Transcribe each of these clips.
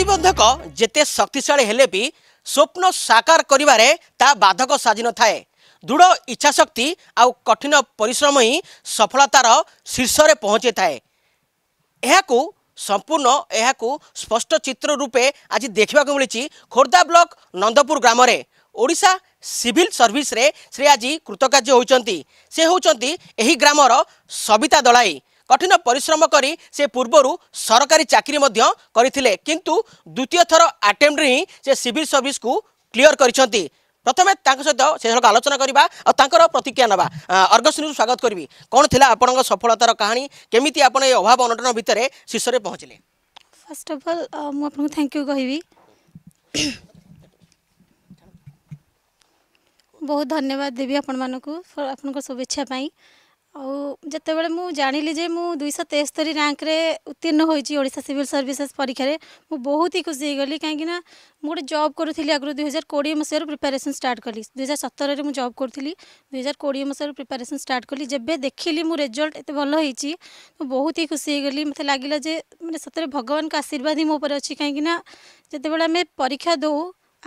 ପ୍ରତିବନ୍ଧକ ଯେତେ ଶକ୍ତିଶାଳୀ ହେଲେ ବି ସ୍ୱପ୍ନ ସାକାର କରିବାରେ ତା ବାଧକ ସାଜିନଥାଏ ଦୃଢ଼ ଇଚ୍ଛାଶକ୍ତି ଆଉ କଠିନ ପରିଶ୍ରମ ହିଁ ସଫଳତାର ଶୀର୍ଷରେ ପହଞ୍ଚିଥାଏ ଏହାକୁ ସମ୍ପୂର୍ଣ୍ଣ ଏହାକୁ ସ୍ପଷ୍ଟ ଚିତ୍ର ରୂପେ ଆଜି ଦେଖିବାକୁ ମିଳିଛି ଖୋର୍ଦ୍ଧା ବ୍ଲକ ନନ୍ଦପୁର ଗ୍ରାମରେ ଓଡ଼ିଶା ସିଭିଲ ସର୍ଭିସରେ ସେ ଆଜି କୃତକାର୍ଯ୍ୟ ହେଉଛନ୍ତି ସେ ହେଉଛନ୍ତି ଏହି ଗ୍ରାମର ସବିତା ଦଳାଇ କଠିନ ପରିଶ୍ରମ କରି ସେ ପୂର୍ବରୁ ସରକାରୀ ଚାକିରି ମଧ୍ୟ କରିଥିଲେ କିନ୍ତୁ ଦ୍ୱିତୀୟ ଥର ଆଟେମ୍ପ୍ଟରେ ହିଁ ସେ ସିଭିଲ୍ ସର୍ଭିସ୍କୁ କ୍ଲିୟର କରିଛନ୍ତି ପ୍ରଥମେ ତାଙ୍କ ସହିତ ସେ ସଡ଼କ ଆଲୋଚନା କରିବା ଆଉ ତାଙ୍କର ପ୍ରତିକ୍ରିୟା ନେବା ଅର୍ଗସ ନ୍ୟୁଜ୍ ସ୍ୱାଗତ କରିବି କ'ଣ ଥିଲା ଆପଣଙ୍କ ସଫଳତାର କାହାଣୀ କେମିତି ଆପଣ ଏ ଅଭାବ ଅନଟନ ଭିତରେ ଶୀର୍ଷରେ ପହଞ୍ଚିଲେ ଫାର୍ଷ୍ଟ ଅଫ୍ ଅଲ୍ ମୁଁ ଆପଣଙ୍କୁ ଥ୍ୟାଙ୍କ ୟୁ କହିବି ବହୁତ ଧନ୍ୟବାଦ ଦେବି ଆପଣମାନଙ୍କୁ ଆପଣଙ୍କ ଶୁଭେଚ୍ଛା ପାଇଁ आते जानी जे मुझ दुई तेस्तरी रैंक उत्तीर्ण होड़सा सिविल सर्विसेस परीक्षा मु बहुत ही खुशी होगी कहीं मुझे जब करी आगे दुई हजार कोड़े मसीह प्रिपेरेसन स्टार्ट कली दुई हजार सतर में जब करी दुई हजार कोड़े मसीह प्रिपेरेसन स्टार्ट कली जब देख ली रेजल्ट ये भल हो बहुत ही खुशी होगी मतलब लगेगा मैंने सतरे भगवान का आशीर्वाद ही मोर अच्छी कहीं जितेबाला आम परीक्षा दौ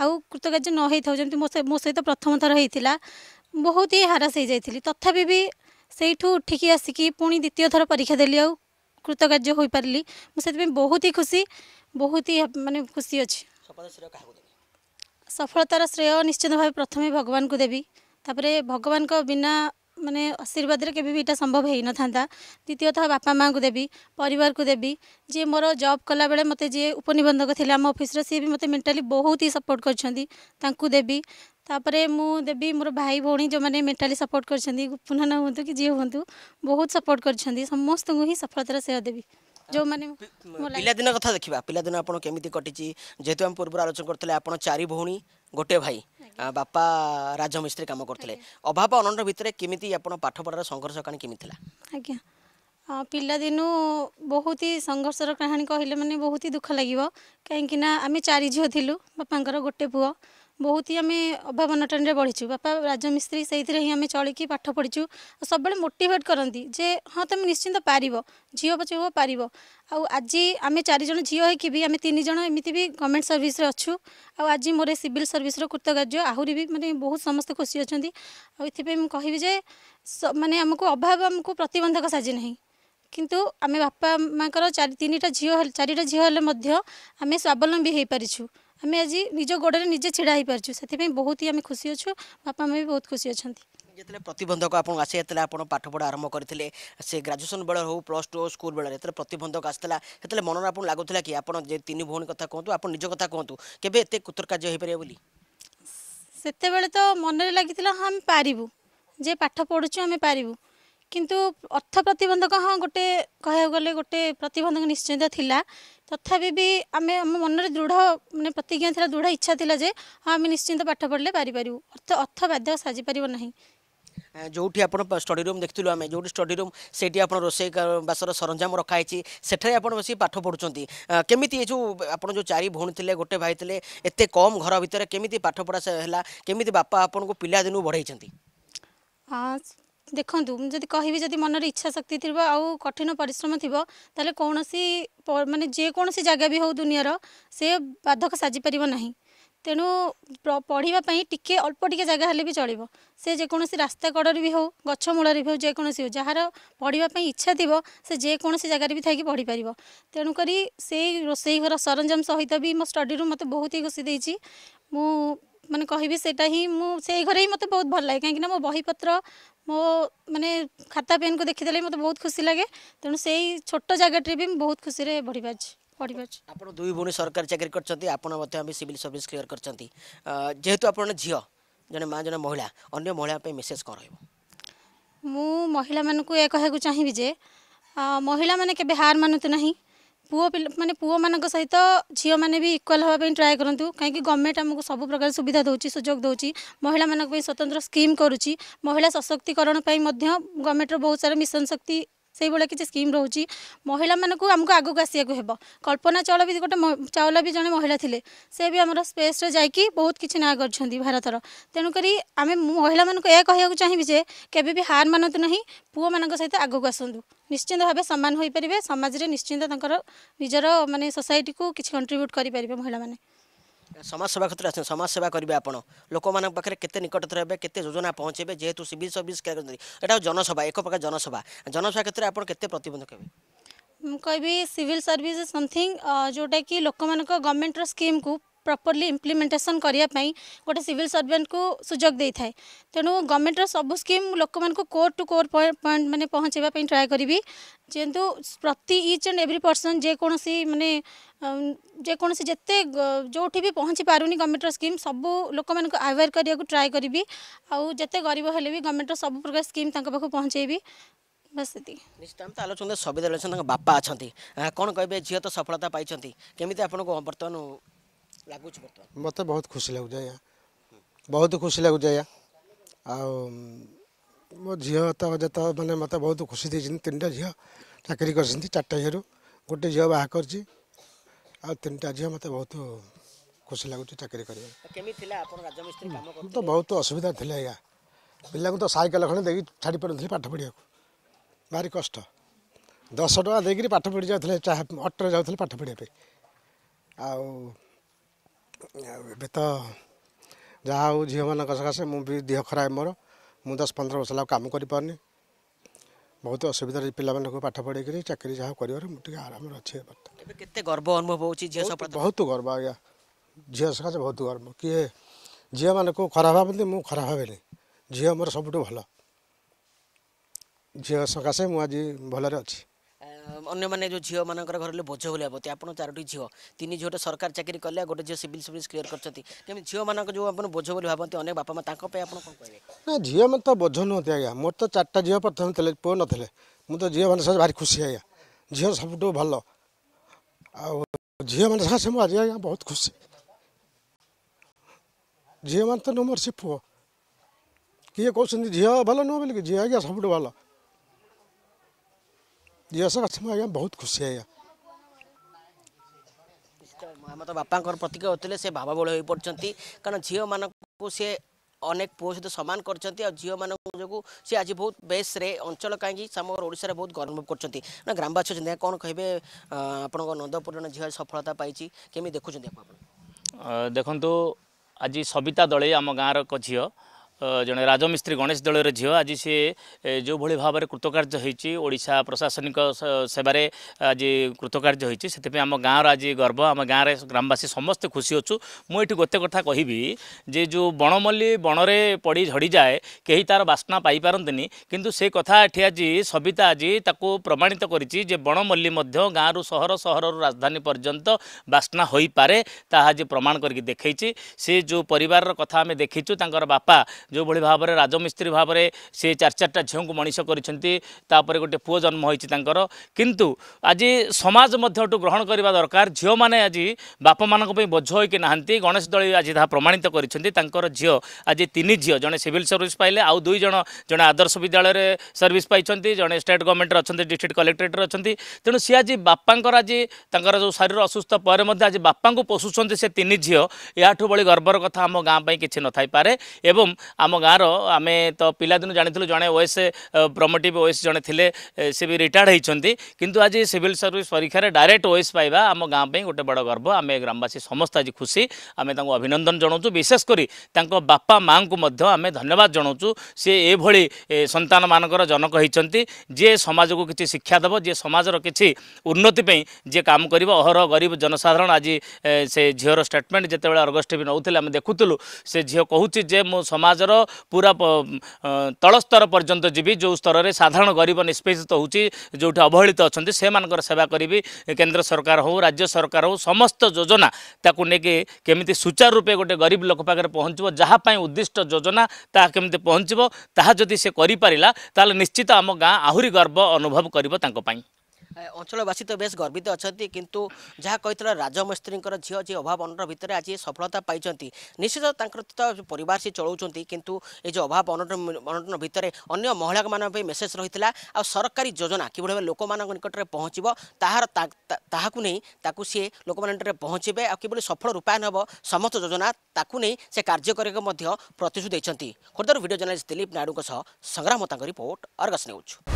आउ कृतकार्य नई था मो सहित प्रथम थर होता बहुत ही हारास जाइली तथापि भी ସେଇଠୁ ଉଠିକି ଆସିକି ପୁଣି ଦ୍ୱିତୀୟ ଥର ପରୀକ୍ଷା ଦେଲି ଆଉ କୃତକାର୍ଯ୍ୟ ହୋଇପାରିଲି ମୁଁ ସେଥିପାଇଁ ବହୁତ ହି ଖୁସି ବହୁତ ହି ମାନେ ଖୁସି ଅଛି ସଫଳତାର ଶ୍ରେୟ ନିଶ୍ଚିତ ଭାବେ ପ୍ରଥମେ ଭଗବାନଙ୍କୁ ଦେବି ତାପରେ ଭଗବାନଙ୍କ ବିନା ମାନେ ଆଶୀର୍ବାଦରେ କେବେ ବି ଏଇଟା ସମ୍ଭବ ହୋଇନଥାନ୍ତା ଦ୍ୱିତୀୟତଃ ବାପା ମାଆଙ୍କୁ ଦେବି ପରିବାରକୁ ଦେବି ଯିଏ ମୋର ଜବ୍ କଲାବେଳେ ମୋତେ ଯିଏ ଉପନିବନ୍ଧକ ଥିଲା ଆମ ଅଫିସର ସିଏ ବି ମୋତେ ମେଣ୍ଟାଲି ବହୁତ ହି ସପୋର୍ଟ କରିଛନ୍ତି ତାଙ୍କୁ ଦେବି ତାପରେ ମୁଁ ଦେବି ମୋର ଭାଇ ଭଉଣୀ ଯେଉଁମାନେ ମେଣ୍ଟାଲି ସପୋର୍ଟ କରିଛନ୍ତି ପୁନଃ ହୁଅନ୍ତୁ କି ଯିଏ ହୁଅନ୍ତୁ ବହୁତ ସପୋର୍ଟ କରିଛନ୍ତି ସମସ୍ତଙ୍କୁ ହିଁ ସଫଳତାର ସେୟ ଦେବି ଯେଉଁମାନେ ପିଲାଦିନ କଥା ଦେଖିବା ପିଲାଦିନ ଆପଣ କେମିତି କଟିଛି ଯେହେତୁ ଆମେ ପୂର୍ବରୁ ଆଲୋଚନା କରିଥିଲେ ଆପଣ ଚାରି ଭଉଣୀ ଗୋଟିଏ ଭାଇ ବାପା ରାଜମିସ୍ତ୍ରୀ କାମ କରୁଥିଲେ ଅଭାବ ଅନନ୍ୟ ଭିତରେ କେମିତି ଆପଣ ପାଠପଢ଼ାର ସଂଘର୍ଷ କାହାଣୀ କେମିତି ଥିଲା ଆଜ୍ଞା ପିଲାଦିନୁ ବହୁତ ହି ସଂଘର୍ଷର କାହାଣୀ କହିଲେ ମାନେ ବହୁତ ହି ଦୁଃଖ ଲାଗିବ କାହିଁକିନା ଆମେ ଚାରି ଝିଅ ଥିଲୁ ବାପାଙ୍କର ଗୋଟେ ପୁଅ बहुत ही आम अभाव अनटन में बढ़ीचु बापा राजमिस्त्री से ही आम चलिक पाठ पढ़ी सब मोटेट करती जे हाँ तुम निश्चिंत पार झी पचे पार आज आम चारज झी भी आम तीन जन एमती भी गवर्नमेंट सर्विस अच्छू आज मोर सिविल सर्विस कृतकार्य आहरी भी मैंने बहुत समस्त खुशी अच्छा ये कह मानने आमको अभाव आमको प्रतबंधक साजि ना किंतु आम बापा माँ चार झील चार झील आम स्वावलम्बी हो पारिछू ଆମେ ଆଜି ନିଜ ଗୋଡ଼ରେ ନିଜେ ଛିଡ଼ା ହୋଇପାରୁଛୁ ସେଥିପାଇଁ ବହୁତ ହିଁ ଆମେ ଖୁସି ଅଛୁ ବାପା ମା ବି ବହୁତ ଖୁସି ଅଛନ୍ତି ଯେତେବେଳେ ପ୍ରତିବନ୍ଧକ ଆପଣଙ୍କୁ ଆସି ଯେତେବେଳେ ଆପଣ ପାଠପଢ଼ା ଆରମ୍ଭ କରିଥିଲେ ସେ ଗ୍ରାଜୁଏସନ୍ ବେଳେ ହେଉ ପ୍ଲସ୍ ଟୁ ସ୍କୁଲ୍ ବେଳେ ଯେତେବେଳେ ପ୍ରତିବନ୍ଧକ ଆସିଥିଲା ସେତେବେଳେ ମନରେ ଆପଣଙ୍କୁ ଲାଗୁଥିଲା କି ଆପଣ ଯେ ତିନି ଭଉଣୀ କଥା କୁହନ୍ତୁ ଆପଣ ନିଜ କଥା କୁହନ୍ତୁ କେବେ ଏତେ କୃତକାର୍ଯ୍ୟ ହୋଇପାରିବେ ବୋଲି ସେତେବେଳେ ତ ମନରେ ଲାଗିଥିଲା ହଁ ଆମେ ପାରିବୁ ଯେ ପାଠ ପଢ଼ୁଛୁ ଆମେ ପାରିବୁ କିନ୍ତୁ ଅର୍ଥ ପ୍ରତିବନ୍ଧକ ହଁ ଗୋଟେ କହିବାକୁ ଗଲେ ଗୋଟେ ପ୍ରତିବନ୍ଧକ ନିଶ୍ଚିତ ଥିଲା তথাপি বি আমি আমার মনের দৃঢ় মানে প্রতিজ্ঞা লা দৃঢ় ইচ্ছা লা যে হ্যাঁ আমি নিশ্চিন্ত পাঠ পড়লে পারিপারু অর্থ অর্থ বাধ্য সাজি পারিব না ଯେଉଁଠି ଆପଣ ଷ୍ଟଡ଼ି ରୁମ୍ ଦେଖିଥିଲୁ ଆମେ ଯେଉଁଠି ଷ୍ଟଡ଼ି ରୁମ୍ ସେଇଠି ଆପଣ ରୋଷେଇ ବାସର ସରଞ୍ଜାମ ରଖାହେଇଛି ସେଠାରେ ଆପଣ ବସି ପାଠ ପଢ଼ୁଛନ୍ତି କେମିତି ଏ ଯେଉଁ ଆପଣ ଯେଉଁ ଚାରି ଭଉଣୀ ଥିଲେ ଗୋଟେ ଭାଇ ଥିଲେ ଏତେ କମ୍ ଘର ଭିତରେ କେମିତି ପାଠପଢ଼ା ହେଲା କେମିତି ବାପା ଆପଣଙ୍କୁ ପିଲାଦିନୁ ବଢ଼େଇଛନ୍ତି देखु जी कह मनरे इच्छा शक्ति थी आउ कठिन पिश्रम थी तेल कौन सी मानने जेको जगह भी हो दुनिया से बाधक साजिपर ना तेणु पढ़ापी टी अल्प टिके जगह भी चलो से जेको रास्ता कड़े भी हो गमूल भी हो जेको जार पढ़ापी इच्छा थी से जेकोसी जगार भी थी पढ़ी पार तेणुक से रोसे घर सरंजाम सहित भी मो स्टडी मत बहुत ही खुशी देती मु कहटा कहबी से घरे ही मतलब बहुत भल लगे कहीं मो बहीपत मो मैंने खाता पेन को देखीदे मतलब बहुत खुशी लगे तेणु से छोट जगह भी बहुत खुशी से बढ़ी पार्छे दुई भी सरकारी चाकरी करसिल सर्विस क्लीयर कर जेहेतु आप झील जन माँ जन महिला अन्य महिला मेसेज कौन रहा मु महिला मानक चाहेबीजे महिला मैंने के हार मानते नहीं पुओ मानने पुओ मान सहित झील मैंने भी इक्वाल हाँ ट्राए करूँ कहीं गवर्नमेंट आमको सब प्रकार सुविधा दौर सुजोग दौर महिला मानी स्वतंत्र स्कीम करुच्ची महिला सशक्तिकरण गवर्नमेंट सारा मिशन शक्ति সেইভাবে কিছু স্কিম রয়েছে মহিলা মানুষ আমি আগুক আসবাক হব কল্পনা চাওলা বি গোটে চাওলা বি জন মহিলা লে সে বি আমার স্পেসরে যাই বহুত কিছু না করছেন ভারতর তেণুকরি আমি মহিলা মানুষ এ কহবাকে চাহিবি যে কেবে বি হার মানতু না পুয় মান সহিত আগুক আসন্তু নিশ্চিন্ত ভাবে সমান হয়ে পারে সমাজের নিশ্চিন্ত তাঁর নিজের মানে সোসাইটি কু কিছু কন্ট্রিব্যুট করে পারে মহিলা মানে समाज सेवा क्षेत्र आसने समाज सेवा करेंगे आपन लोक मेरे के निकटतर हे के योजना पहुंचे जेहतु सिविल सर्विस क्या जनसभा एक प्रकार जनसभा जनसभा क्षेत्र में आपत प्रतबंधक हे कह सिविल सर्विस समथिंग जोटा कि लोक मान गवर्नमेंट रकीम को प्रपर्ली इम्प्लीमेंटेसन करने गोटे सिविल सर्वेन्ट को सुजोग दे था तेणु गवर्नमेंट रुब स्कीम लोक मोर टू कोर पॉइंट मैंने पहुँचे ट्राए करी जेहतु प्रति ईच एंड एव्री पर्सन जेकोसी मानने जेकोसी जिते जो भी पहुँची पार नहीं गवर्नमेंट स्कीम सब लोक मवेयर करने को ट्राए करी आते गरीब हेले भी गवर्नमेंट सब प्रकार स्कीम तक पहुँचे बस निश्चित आलोचना सबिद आलोचना बापा अच्छा कौन कह झी तो सफलता पाई केमी आपको बर्तमान लगुच मत बहुत खुश लगुच बहुत खुश लगुच मो झी तो जो मैंने मत बहुत खुशी तीन टाइम झील चाकरी कर चार्टा झीर गोटे झील बाहर ଆଉ ତିନିଟା ଝିଅ ମୋତେ ବହୁତ ଖୁସି ଲାଗୁଛି ଚାକିରି କରିବା ମୁଁ ତ ବହୁତ ଅସୁବିଧା ଥିଲା ଆଜ୍ଞା ପିଲାଙ୍କୁ ତ ସାଇକେଲ ଖଣ୍ଡେ ଦେଇକି ଛାଡ଼ି ପାରୁନଥିଲି ପାଠ ପଢ଼ିବାକୁ ଭାରି କଷ୍ଟ ଦଶ ଟଙ୍କା ଦେଇକିରି ପାଠ ପଢ଼ି ଯାଉଥିଲେ ଅଟୋରେ ଯାଉଥିଲେ ପାଠ ପଢ଼ିବା ପାଇଁ ଆଉ ଏବେ ତ ଯାହା ହଉ ଝିଅମାନଙ୍କ ସକାଶେ ମୁଁ ବି ଦେହ ଖରାପ ମୋର ମୁଁ ଦଶ ପନ୍ଦର ବର୍ଷ ହେଲା କାମ କରିପାରୁନି ବହୁତ ଅସୁବିଧାରେ ପିଲାମାନଙ୍କୁ ପାଠ ପଢ଼େଇକରି ଚାକିରି ଯାହା କରିବାରେ ମୁଁ ଟିକେ ଆରାମରେ ଅଛି ଏବେ କେତେ ଗର୍ବ ଅନୁଭବ ହେଉଛି ଝିଅ ବହୁତ ଗର୍ବ ଆଜ୍ଞା ଝିଅ ସକାଶେ ବହୁତ ଗର୍ବ କିଏ ଝିଅମାନଙ୍କୁ ଖରାପ ଭାବନ୍ତି ମୁଁ ଖରାପ ଭାବେନି ଝିଅ ମୋର ସବୁଠୁ ଭଲ ଝିଅ ସକାଶେ ମୁଁ ଆଜି ଭଲରେ ଅଛି ଅନ୍ୟମାନେ ଯେଉଁ ଝିଅମାନଙ୍କର ଘର ଲୋକ ବୋଝ ଭଳିଆ ପ୍ରତି ଆପଣ ଚାରୋଟି ଝିଅ ତିନି ଝିଅଟେ ସରକାର ଚାକିରି କଲେ ଆଉ ଗୋଟେ ଝିଅ ସିଭିଲ ସର୍ଭିସ୍ କ୍ଲିୟର କରିଛନ୍ତି ଯେମିତି ଝିଅମାନଙ୍କ ଯେଉଁ ଆପଣ ବୋଝ ବୋଲି ଭାବନ୍ତି ଅନେକ ବାପା ମା ତାଙ୍କ ପାଇଁ ଆପଣ କ'ଣ କହିବେ ନା ଝିଅମାନେ ତ ବୋଝ ନୁହନ୍ତି ଆଜ୍ଞା ମୋର ତ ଚାରିଟା ଝିଅ ପ୍ରଥମେ ଥିଲେ ପୁଅ ନଥିଲେ ମୁଁ ତ ଝିଅମାନଙ୍କ ସହ ଭାରି ଖୁସି ଆଜ୍ଞା ଝିଅ ସବୁଠୁ ଭଲ ଆଉ ଝିଅମାନଙ୍କ ସକାଶେ ମୁଁ ଆଜି ଆଜ୍ଞା ବହୁତ ଖୁସି ଝିଅମାନେ ତ ନୁହଁ ମୋର ସେ ପୁଅ କିଏ କହୁଛନ୍ତି ଝିଅ ଭଲ ନୁହଁ ବୋଲିକି ଝିଅ ଆଜ୍ଞା ସବୁଠୁ ଭଲ ନିରସ ଗଛ ମୁଁ ଆଜ୍ଞା ବହୁତ ଖୁସି ଆଜ୍ଞା ତ ବାପାଙ୍କର ପ୍ରତୀକ ହେଉଥିଲେ ସେ ଭାବାବଳ ହୋଇପଡ଼ିଛନ୍ତି କାରଣ ଝିଅମାନଙ୍କୁ ସେ ଅନେକ ପୁଅ ସହିତ ସମାନ କରିଛନ୍ତି ଆଉ ଝିଅମାନଙ୍କ ଯୋଗୁଁ ସେ ଆଜି ବହୁତ ବେସ୍ରେ ଅଞ୍ଚଳ କାହିଁକି ଆମର ଓଡ଼ିଶାରେ ବହୁତ ଗର୍ବ କରୁଛନ୍ତି ନା ଗ୍ରାମବାସୀ ଅଛନ୍ତି କ'ଣ କହିବେ ଆପଣଙ୍କ ନନ୍ଦପୂରଣ ଝିଅ ସଫଳତା ପାଇଛି କେମିତି ଦେଖୁଛନ୍ତି ଆପଣ ଦେଖନ୍ତୁ ଆଜି ସବିତା ଦଳେଇ ଆମ ଗାଁର ଏକ ଝିଅ ଜଣେ ରାଜମିସ୍ତ୍ରୀ ଗଣେଶ ଦଳର ଝିଅ ଆଜି ସିଏ ଯେଉଁଭଳି ଭାବରେ କୃତକାର୍ଯ୍ୟ ହୋଇଛି ଓଡ଼ିଶା ପ୍ରଶାସନିକ ସେବାରେ ଆଜି କୃତକାର୍ଯ୍ୟ ହୋଇଛି ସେଥିପାଇଁ ଆମ ଗାଁର ଆଜି ଗର୍ବ ଆମ ଗାଁରେ ଗ୍ରାମବାସୀ ସମସ୍ତେ ଖୁସି ଅଛୁ ମୁଁ ଏଠି ଗୋଟେ କଥା କହିବି ଯେ ଯେଉଁ ବଣମଲ୍ଲି ବଣରେ ପଡ଼ି ଝଡ଼ିଯାଏ କେହି ତା'ର ବାସ୍ନା ପାଇପାରନ୍ତିନି କିନ୍ତୁ ସେ କଥା ଏଠି ଆଜି ସବିତା ଆଜି ତାକୁ ପ୍ରମାଣିତ କରିଛି ଯେ ବଣମଲ୍ଲି ମଧ୍ୟ ଗାଁରୁ ସହର ସହରରୁ ରାଜଧାନୀ ପର୍ଯ୍ୟନ୍ତ ବାସ୍ନା ହୋଇପାରେ ତାହା ଆଜି ପ୍ରମାଣ କରିକି ଦେଖେଇଛି ସେ ଯେଉଁ ପରିବାରର କଥା ଆମେ ଦେଖିଛୁ ତାଙ୍କର ବାପା ଯେଉଁଭଳି ଭାବରେ ରାଜମିସ୍ତ୍ରୀ ଭାବରେ ସେ ଚାରି ଚାରିଟା ଝିଅଙ୍କୁ ମଣିଷ କରିଛନ୍ତି ତାପରେ ଗୋଟେ ପୁଅ ଜନ୍ମ ହୋଇଛି ତାଙ୍କର କିନ୍ତୁ ଆଜି ସମାଜ ମଧ୍ୟ ଏଠୁ ଗ୍ରହଣ କରିବା ଦରକାର ଝିଅମାନେ ଆଜି ବାପାମାନଙ୍କ ପାଇଁ ବୋଝ ହୋଇକି ନାହାନ୍ତି ଗଣେଶ ଦଳୀ ଆଜି ତାହା ପ୍ରମାଣିତ କରିଛନ୍ତି ତାଙ୍କର ଝିଅ ଆଜି ତିନି ଝିଅ ଜଣେ ସିଭିଲ୍ ସର୍ଭିସ୍ ପାଇଲେ ଆଉ ଦୁଇ ଜଣ ଜଣେ ଆଦର୍ଶ ବିଦ୍ୟାଳୟରେ ସର୍ଭିସ୍ ପାଇଛନ୍ତି ଜଣେ ଷ୍ଟେଟ୍ ଗଭର୍ଣ୍ଣମେଣ୍ଟରେ ଅଛନ୍ତି ଡିଷ୍ଟ୍ରିକ୍ଟ କଲେକ୍ଟରେଟ୍ରେ ଅଛନ୍ତି ତେଣୁ ସିଏ ଆଜି ବାପାଙ୍କର ଆଜି ତାଙ୍କର ଯେଉଁ ଶରୀର ଅସୁସ୍ଥ ପରେ ମଧ୍ୟ ଆଜି ବାପାଙ୍କୁ ପୋଷୁଛନ୍ତି ସେ ତିନି ଝିଅ ଏହାଠୁ ଭଳି ଗର୍ବର କଥା ଆମ ଗାଁ ପାଇଁ କିଛି ନଥାଇପାରେ ଏବଂ ଆମ ଗାଁର ଆମେ ତ ପିଲାଦିନୁ ଜାଣିଥିଲୁ ଜଣେ ଓଏସ୍ ପ୍ରମୋଟିଭ୍ ଓଏସ୍ ଜଣେ ଥିଲେ ସେ ବି ରିଟାୟାର୍ଡ଼ ହୋଇଛନ୍ତି କିନ୍ତୁ ଆଜି ସିଭିଲ୍ ସର୍ଭିସ୍ ପରୀକ୍ଷାରେ ଡାଇରେକ୍ଟ ଓଏସ୍ ପାଇବା ଆମ ଗାଁ ପାଇଁ ଗୋଟେ ବଡ଼ ଗର୍ବ ଆମେ ଗ୍ରାମବାସୀ ସମସ୍ତେ ଆଜି ଖୁସି ଆମେ ତାଙ୍କୁ ଅଭିନନ୍ଦନ ଜଣାଉଛୁ ବିଶେଷ କରି ତାଙ୍କ ବାପା ମାଆଙ୍କୁ ମଧ୍ୟ ଆମେ ଧନ୍ୟବାଦ ଜଣାଉଛୁ ସିଏ ଏଭଳି ସନ୍ତାନମାନଙ୍କର ଜନକ ହୋଇଛନ୍ତି ଯିଏ ସମାଜକୁ କିଛି ଶିକ୍ଷା ଦେବ ଯିଏ ସମାଜର କିଛି ଉନ୍ନତି ପାଇଁ ଯିଏ କାମ କରିବ ଅହରହ ଗରିବ ଜନସାଧାରଣ ଆଜି ସେ ଝିଅର ଷ୍ଟେଟମେଣ୍ଟ ଯେତେବେଳେ ଅର୍ଗସ୍ ଟିଭି ନେଉଥିଲେ ଆମେ ଦେଖୁଥିଲୁ ସେ ଝିଅ କହୁଛି ଯେ ମୁଁ ସମାଜ पुरा पूरा स्तर पर्यंत जि जो स्तरले साधारण गरीब निष्पेषित हुन्छ जो अवहेलित सेवा समा केन्द्र सरकार हो राज्य सरकार हो समस्त जोजना केचारु रूपे गए गोपाले पहचो जहाँ उद्दिष्टोजना के पहचो तासिप त निश्चित आम गाँ गर्व अनुभव गर ଅଞ୍ଚଳବାସୀ ତ ବେଶ ଗର୍ବିତ ଅଛନ୍ତି କିନ୍ତୁ ଯାହା କହିଥିଲେ ରାଜମିସ୍ତ୍ରୀଙ୍କର ଝିଅ ଯିଏ ଅଭାବ ଅନଟନ ଭିତରେ ଆଜି ସଫଳତା ପାଇଛନ୍ତି ନିଶ୍ଚିତ ତାଙ୍କର ତ ପରିବାର ସିଏ ଚଳାଉଛନ୍ତି କିନ୍ତୁ ଏ ଯେଉଁ ଅଭାବ ଅନଟନ ଅନଟନ ଭିତରେ ଅନ୍ୟ ମହିଳାମାନଙ୍କ ପାଇଁ ମେସେଜ୍ ରହିଥିଲା ଆଉ ସରକାରୀ ଯୋଜନା କିଭଳି ଭାବେ ଲୋକମାନଙ୍କ ନିକଟରେ ପହଞ୍ଚିବ ତାହାର ତାହାକୁ ନେଇ ତାକୁ ସିଏ ଲୋକମାନଙ୍କ ନିକଟରେ ପହଞ୍ଚିବେ ଆଉ କିଭଳି ସଫଳ ରୂପାୟନ ହେବ ସମସ୍ତ ଯୋଜନା ତାକୁ ନେଇ ସେ କାର୍ଯ୍ୟ କରିବାକୁ ମଧ୍ୟ ପ୍ରତିଶ୍ରୁତି ଦେଇଛନ୍ତି ଖୋର୍ଦ୍ଧାରୁ ଭିଡ଼ିଓ ଜର୍ନାଲିଷ୍ଟ ଦିଲ୍ଲୀପ ନାଇଡ଼ୁଙ୍କ ସହ ସଂଗ୍ରାମ ତାଙ୍କ ରିପୋର୍ଟ ଅର୍ଗସ ନେଉଛୁ